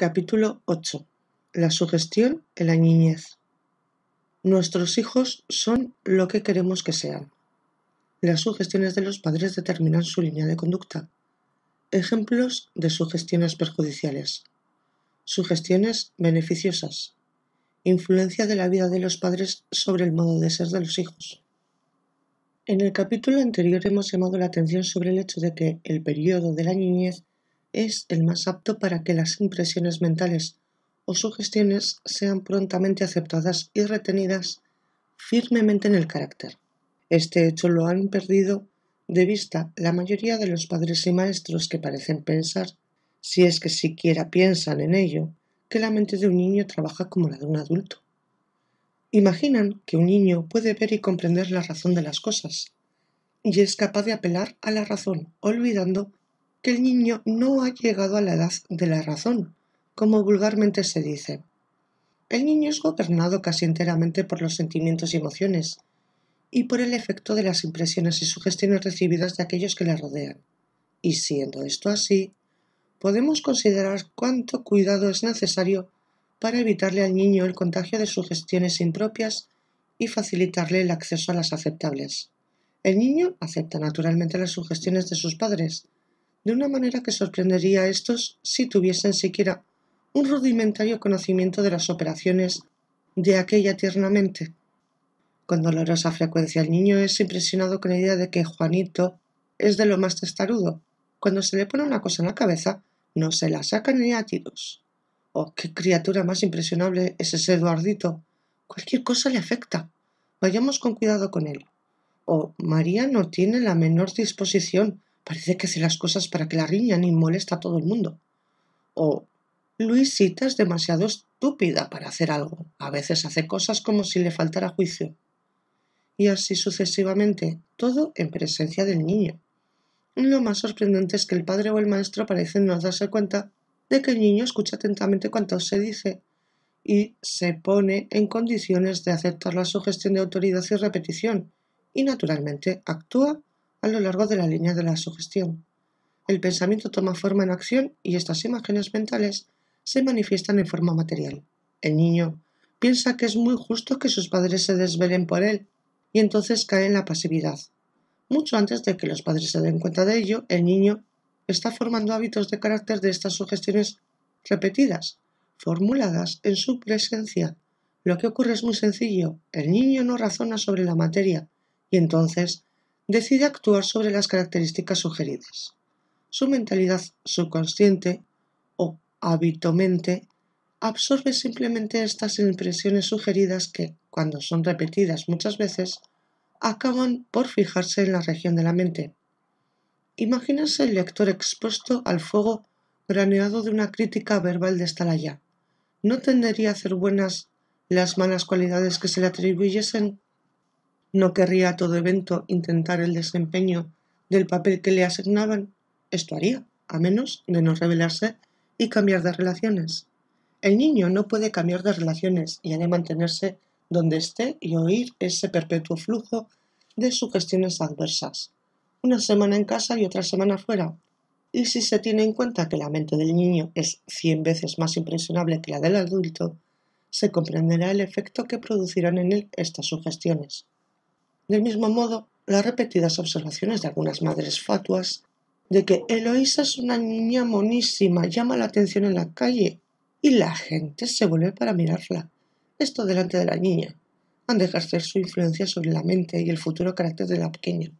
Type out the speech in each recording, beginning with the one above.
Capítulo 8. La sugestión en la niñez. Nuestros hijos son lo que queremos que sean. Las sugestiones de los padres determinan su línea de conducta. Ejemplos de sugestiones perjudiciales. Sugestiones beneficiosas. Influencia de la vida de los padres sobre el modo de ser de los hijos. En el capítulo anterior hemos llamado la atención sobre el hecho de que el periodo de la niñez es el más apto para que las impresiones mentales o sugestiones sean prontamente aceptadas y retenidas firmemente en el carácter. Este hecho lo han perdido de vista la mayoría de los padres y maestros que parecen pensar, si es que siquiera piensan en ello, que la mente de un niño trabaja como la de un adulto. Imaginan que un niño puede ver y comprender la razón de las cosas, y es capaz de apelar a la razón, olvidando que el niño no ha llegado a la edad de la razón, como vulgarmente se dice. El niño es gobernado casi enteramente por los sentimientos y emociones, y por el efecto de las impresiones y sugestiones recibidas de aquellos que le rodean. Y siendo esto así, podemos considerar cuánto cuidado es necesario para evitarle al niño el contagio de sugestiones impropias y facilitarle el acceso a las aceptables. El niño acepta naturalmente las sugestiones de sus padres, de una manera que sorprendería a estos si tuviesen siquiera un rudimentario conocimiento de las operaciones de aquella tierna mente. Con dolorosa frecuencia el niño es impresionado con la idea de que Juanito es de lo más testarudo. Cuando se le pone una cosa en la cabeza, no se la saca ni a tiros. Oh, qué criatura más impresionable es ese Eduardito. Cualquier cosa le afecta. Vayamos con cuidado con él. Oh, María no tiene la menor disposición Parece que hace las cosas para que la riñan y molesta a todo el mundo. O Luisita es demasiado estúpida para hacer algo. A veces hace cosas como si le faltara juicio. Y así sucesivamente, todo en presencia del niño. Lo más sorprendente es que el padre o el maestro parecen no darse cuenta de que el niño escucha atentamente cuanto se dice y se pone en condiciones de aceptar la sugestión de autoridad y repetición, y naturalmente actúa a lo largo de la línea de la sugestión. El pensamiento toma forma en acción y estas imágenes mentales se manifiestan en forma material. El niño piensa que es muy justo que sus padres se desvelen por él y entonces cae en la pasividad. Mucho antes de que los padres se den cuenta de ello, el niño está formando hábitos de carácter de estas sugestiones repetidas, formuladas en su presencia. Lo que ocurre es muy sencillo, el niño no razona sobre la materia y entonces decide actuar sobre las características sugeridas. Su mentalidad subconsciente o habitualmente absorbe simplemente estas impresiones sugeridas que, cuando son repetidas muchas veces, acaban por fijarse en la región de la mente. Imagínense el lector expuesto al fuego graneado de una crítica verbal de Estalaya. No tendería a hacer buenas las malas cualidades que se le atribuyesen ¿No querría a todo evento intentar el desempeño del papel que le asignaban? Esto haría, a menos de no rebelarse y cambiar de relaciones. El niño no puede cambiar de relaciones y ha de mantenerse donde esté y oír ese perpetuo flujo de sugestiones adversas. Una semana en casa y otra semana fuera. Y si se tiene en cuenta que la mente del niño es cien veces más impresionable que la del adulto, se comprenderá el efecto que producirán en él estas sugestiones. Del mismo modo, las repetidas observaciones de algunas madres fatuas de que Eloísa es una niña monísima, llama la atención en la calle y la gente se vuelve para mirarla. Esto delante de la niña. Han de ejercer su influencia sobre la mente y el futuro carácter de la pequeña.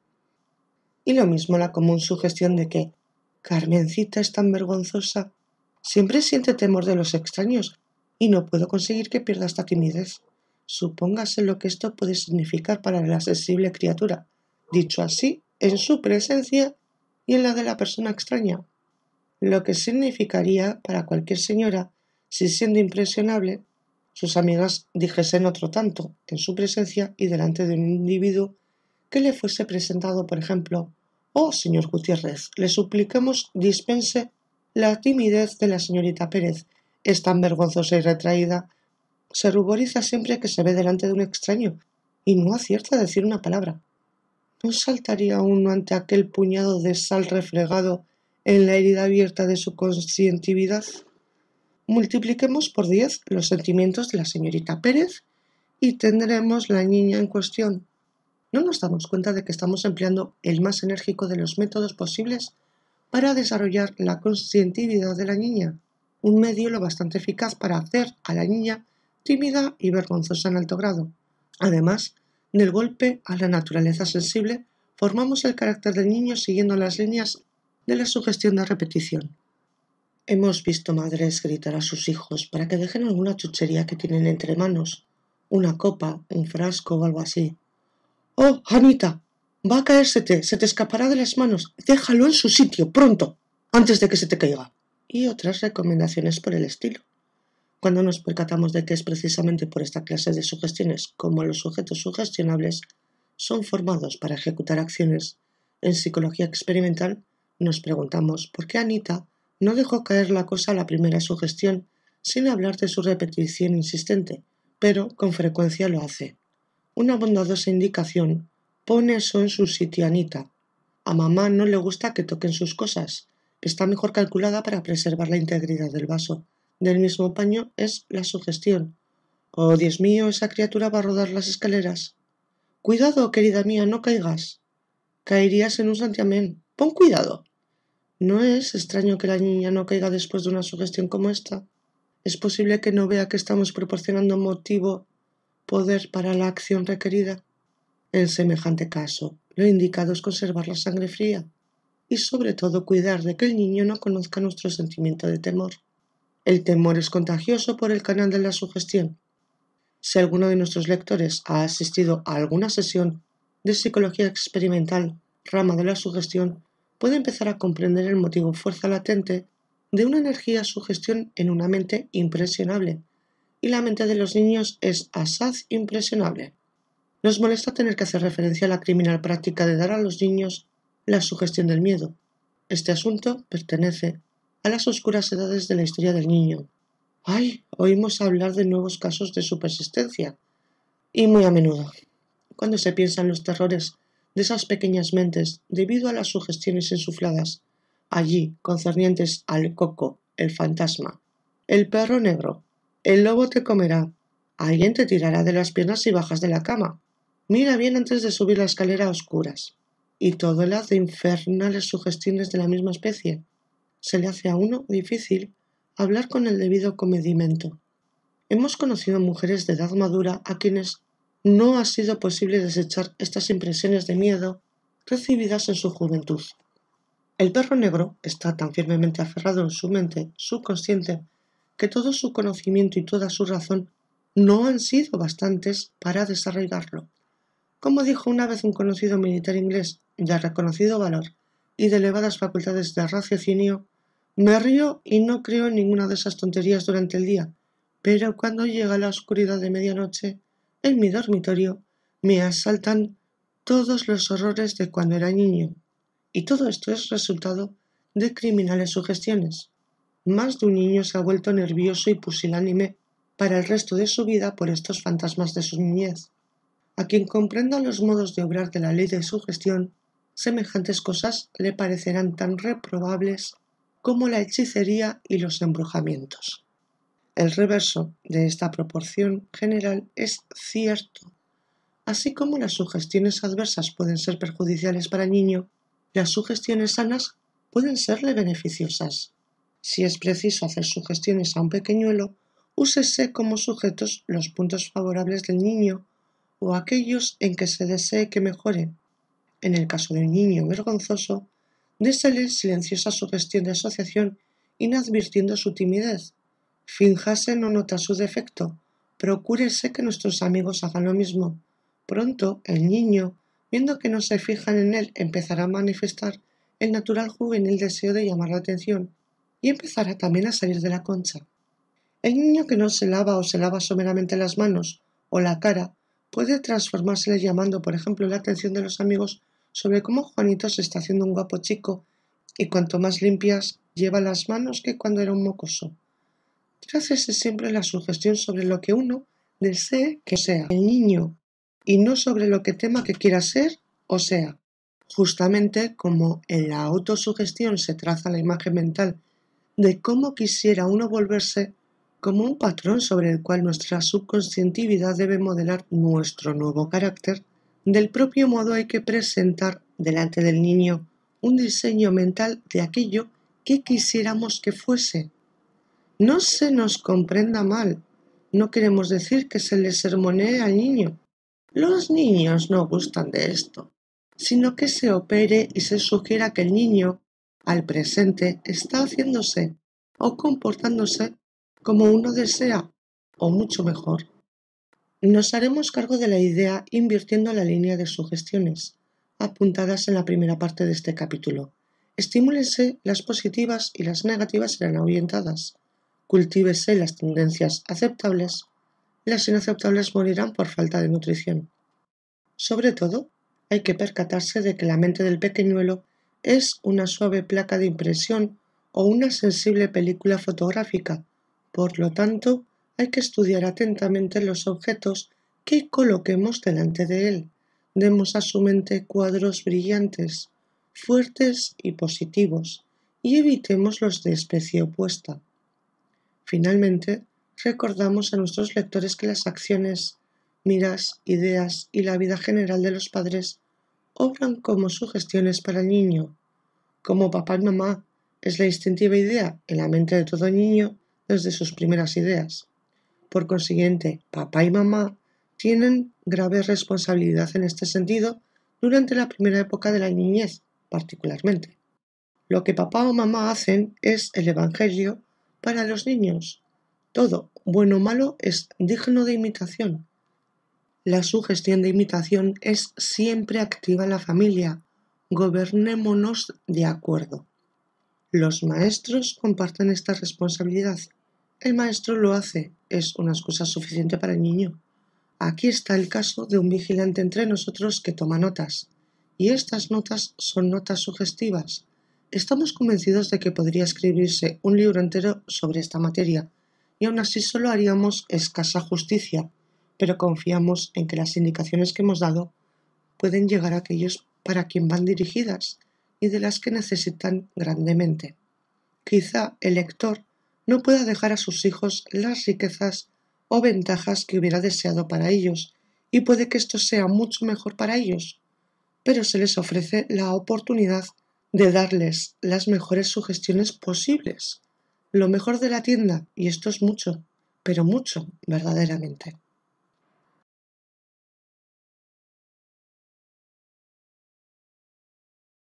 Y lo mismo la común sugestión de que Carmencita es tan vergonzosa. Siempre siente temor de los extraños y no puedo conseguir que pierda esta timidez supóngase lo que esto puede significar para la sensible criatura, dicho así, en su presencia y en la de la persona extraña, lo que significaría para cualquier señora si siendo impresionable sus amigas dijesen otro tanto en su presencia y delante de un individuo que le fuese presentado, por ejemplo, Oh, señor Gutiérrez, le supliquemos dispense la timidez de la señorita Pérez. Es tan vergonzosa y retraída se ruboriza siempre que se ve delante de un extraño y no acierta a decir una palabra. ¿No saltaría uno ante aquel puñado de sal refregado en la herida abierta de su conscientividad? Multipliquemos por diez los sentimientos de la señorita Pérez y tendremos la niña en cuestión. ¿No nos damos cuenta de que estamos empleando el más enérgico de los métodos posibles para desarrollar la conscientividad de la niña? Un medio lo bastante eficaz para hacer a la niña tímida y vergonzosa en alto grado. Además del golpe a la naturaleza sensible, formamos el carácter del niño siguiendo las líneas de la sugestión de repetición. Hemos visto madres gritar a sus hijos para que dejen alguna chuchería que tienen entre manos, una copa, un frasco o algo así. ¡Oh, Anita! Va a caérsete, se te escapará de las manos. Déjalo en su sitio, pronto, antes de que se te caiga. Y otras recomendaciones por el estilo cuando nos percatamos de que es precisamente por esta clase de sugestiones como los sujetos sugestionables son formados para ejecutar acciones en psicología experimental, nos preguntamos por qué Anita no dejó caer la cosa a la primera sugestión sin hablar de su repetición insistente, pero con frecuencia lo hace. Una bondadosa indicación pone eso en su sitio Anita. A mamá no le gusta que toquen sus cosas. Está mejor calculada para preservar la integridad del vaso del mismo paño es la sugestión. Oh, Dios mío, esa criatura va a rodar las escaleras. Cuidado, querida mía, no caigas. Caerías en un santiamén. Pon cuidado. No es extraño que la niña no caiga después de una sugestión como esta. Es posible que no vea que estamos proporcionando motivo, poder para la acción requerida. En semejante caso, lo indicado es conservar la sangre fría y sobre todo cuidar de que el niño no conozca nuestro sentimiento de temor. El temor es contagioso por el canal de la sugestión. Si alguno de nuestros lectores ha asistido a alguna sesión de psicología experimental, rama de la sugestión, puede empezar a comprender el motivo fuerza latente de una energía sugestión en una mente impresionable. Y la mente de los niños es asaz impresionable. Nos molesta tener que hacer referencia a la criminal práctica de dar a los niños la sugestión del miedo. Este asunto pertenece a las oscuras edades de la historia del niño. ¡Ay! Oímos hablar de nuevos casos de su persistencia. Y muy a menudo, cuando se piensan los terrores de esas pequeñas mentes debido a las sugestiones ensufladas allí concernientes al coco, el fantasma, el perro negro, el lobo te comerá, alguien te tirará de las piernas si bajas de la cama, mira bien antes de subir la escalera a oscuras, y todo el de infernales sugestiones de la misma especie, se le hace a uno difícil hablar con el debido comedimento. Hemos conocido mujeres de edad madura a quienes no ha sido posible desechar estas impresiones de miedo recibidas en su juventud. El perro negro está tan firmemente aferrado en su mente subconsciente que todo su conocimiento y toda su razón no han sido bastantes para desarrollarlo. Como dijo una vez un conocido militar inglés de reconocido valor y de elevadas facultades de raciocinio, me río y no creo en ninguna de esas tonterías durante el día, pero cuando llega la oscuridad de medianoche, en mi dormitorio, me asaltan todos los horrores de cuando era niño. Y todo esto es resultado de criminales sugestiones. Más de un niño se ha vuelto nervioso y pusilánime para el resto de su vida por estos fantasmas de su niñez. A quien comprenda los modos de obrar de la ley de sugestión, semejantes cosas le parecerán tan reprobables como la hechicería y los embrujamientos. El reverso de esta proporción general es cierto. Así como las sugestiones adversas pueden ser perjudiciales para el niño, las sugestiones sanas pueden serle beneficiosas. Si es preciso hacer sugestiones a un pequeñuelo, úsese como sujetos los puntos favorables del niño o aquellos en que se desee que mejore. En el caso de un niño vergonzoso, Désele silenciosa su gestión de asociación, inadvirtiendo su timidez. Finjase no notar su defecto. Procúrese que nuestros amigos hagan lo mismo. Pronto, el niño, viendo que no se fijan en él, empezará a manifestar el natural juvenil deseo de llamar la atención y empezará también a salir de la concha. El niño que no se lava o se lava someramente las manos o la cara puede transformársele llamando, por ejemplo, la atención de los amigos sobre cómo Juanito se está haciendo un guapo chico y cuanto más limpias lleva las manos que cuando era un mocoso. Trácese siempre la sugestión sobre lo que uno desee que sea el niño y no sobre lo que tema que quiera ser o sea. Justamente como en la autosugestión se traza la imagen mental de cómo quisiera uno volverse como un patrón sobre el cual nuestra subconscientividad debe modelar nuestro nuevo carácter, del propio modo hay que presentar delante del niño un diseño mental de aquello que quisiéramos que fuese. No se nos comprenda mal, no queremos decir que se le sermonee al niño. Los niños no gustan de esto, sino que se opere y se sugiera que el niño, al presente, está haciéndose o comportándose como uno desea, o mucho mejor, nos haremos cargo de la idea invirtiendo la línea de sugestiones, apuntadas en la primera parte de este capítulo. Estimúlense las positivas y las negativas serán ahuyentadas. Cultívese las tendencias aceptables, las inaceptables morirán por falta de nutrición. Sobre todo, hay que percatarse de que la mente del pequeñuelo es una suave placa de impresión o una sensible película fotográfica, por lo tanto, hay que estudiar atentamente los objetos que coloquemos delante de él. Demos a su mente cuadros brillantes, fuertes y positivos, y evitemos los de especie opuesta. Finalmente, recordamos a nuestros lectores que las acciones, miras, ideas y la vida general de los padres obran como sugestiones para el niño. Como papá y mamá es la instintiva idea en la mente de todo niño desde sus primeras ideas. Por consiguiente, papá y mamá tienen grave responsabilidad en este sentido durante la primera época de la niñez, particularmente. Lo que papá o mamá hacen es el Evangelio para los niños. Todo, bueno o malo, es digno de imitación. La sugestión de imitación es siempre activa en la familia. Gobernémonos de acuerdo. Los maestros comparten esta responsabilidad. El maestro lo hace, es una excusa suficiente para el niño. Aquí está el caso de un vigilante entre nosotros que toma notas, y estas notas son notas sugestivas. Estamos convencidos de que podría escribirse un libro entero sobre esta materia, y aún así solo haríamos escasa justicia, pero confiamos en que las indicaciones que hemos dado pueden llegar a aquellos para quien van dirigidas y de las que necesitan grandemente. Quizá el lector no pueda dejar a sus hijos las riquezas o ventajas que hubiera deseado para ellos, y puede que esto sea mucho mejor para ellos, pero se les ofrece la oportunidad de darles las mejores sugestiones posibles, lo mejor de la tienda, y esto es mucho, pero mucho, verdaderamente.